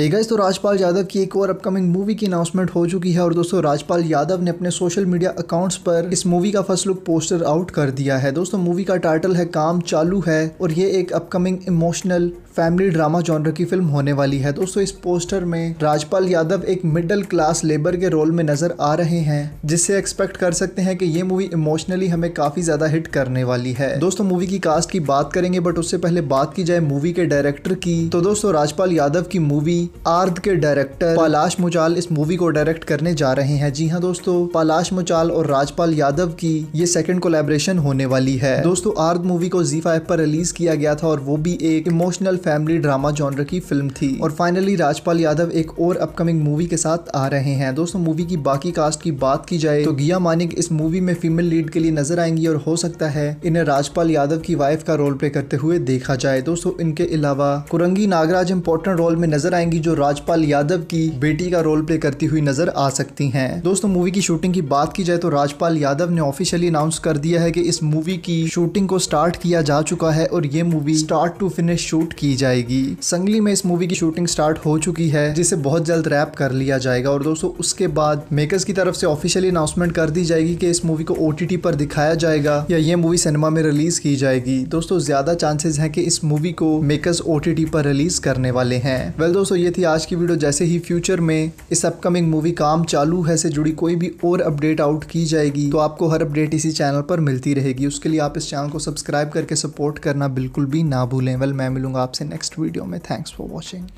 एक गाइस तो राजपाल यादव की एक और अपकमिंग मूवी की अनाउंसमेंट हो चुकी है और दोस्तों राजपाल यादव ने अपने सोशल मीडिया अकाउंट्स पर इस मूवी का फर्स्ट लुक पोस्टर आउट कर दिया है दोस्तों मूवी का टाइटल है काम चालू है और ये एक upcoming emotional family drama genre की फिल्म होने वाली है दोस्तों इस पोस्टर में राजपाल यादव एक मिडिल क्लास लेबर के रोल में नजर आ रहे हैं जिससे एक्सपेक्ट कर सकते हैं कि ये मूवी इमोशनली हमें काफी ज्यादा हिट करने वाली है दोस्तों मूवी की कास्ट की बात करेंगे बट उससे पहले बात की जाए मूवी के डायरेक्टर की तो दोस्तों राजपाल यादव की मूवी आर्द के डायरेक्टर पलाश मुचाल इस मूवी को डायरेक्ट करने जा रहे हैं जी हाँ दोस्तों पलाश मुचाल और राजपाल यादव की ये सेकंड कोलेब्रेशन होने वाली है दोस्तों आर्द मूवी को जी फाइव पर रिलीज किया गया था और वो भी एक इमोशनल फैमिली ड्रामा जॉनर की फिल्म थी और फाइनली राजपाल यादव एक और अपकमिंग मूवी के साथ आ रहे हैं दोस्तों मूवी की बाकी कास्ट की बात की जाए तो गिया मानिक इस मूवी में फीमेल लीड के लिए नजर आएंगी और हो सकता है इन्हें राजपाल यादव की वाइफ का रोल प्ले करते हुए देखा जाए दोस्तों इनके अलावा कुरंगी नागराज इम्पोर्टेंट रोल में नजर आएंगे जाएंगी जो राजपाल यादव की बेटी का रोल प्ले करती हुई नजर आ सकती हैं दोस्तों मूवी की शूटिंग की बात की जाए तो राजपाल यादव ने ऑफिशियली अनाउंस कर दिया है कि इस मूवी की शूटिंग को स्टार्ट किया जा चुका है और ये movie start to finish shoot की जाएगी संगली में इस मूवी की शूटिंग स्टार्ट हो चुकी है जिसे बहुत जल्द रैप कर लिया जाएगा और दोस्तों उसके बाद मेकर्स की तरफ से ऑफिशियली अनाउंसमेंट कर दी जाएगी कि इस मूवी को ओ पर दिखाया जाएगा या ये मूवी सिनेमा में रिलीज की जाएगी दोस्तों ज्यादा चांसेस है की इस मूवी को मेकर्स ओ पर रिलीज करने वाले हैं वेल दोस्तों ये थी आज की वीडियो जैसे ही फ्यूचर में इस अपकमिंग मूवी काम चालू है से जुड़ी कोई भी और अपडेट आउट की जाएगी तो आपको हर अपडेट इसी चैनल पर मिलती रहेगी उसके लिए आप इस चैनल को सब्सक्राइब करके सपोर्ट करना बिल्कुल भी ना भूलें वेल मैं मिलूंगा आपसे नेक्स्ट वीडियो में थैंक्स फॉर वॉचिंग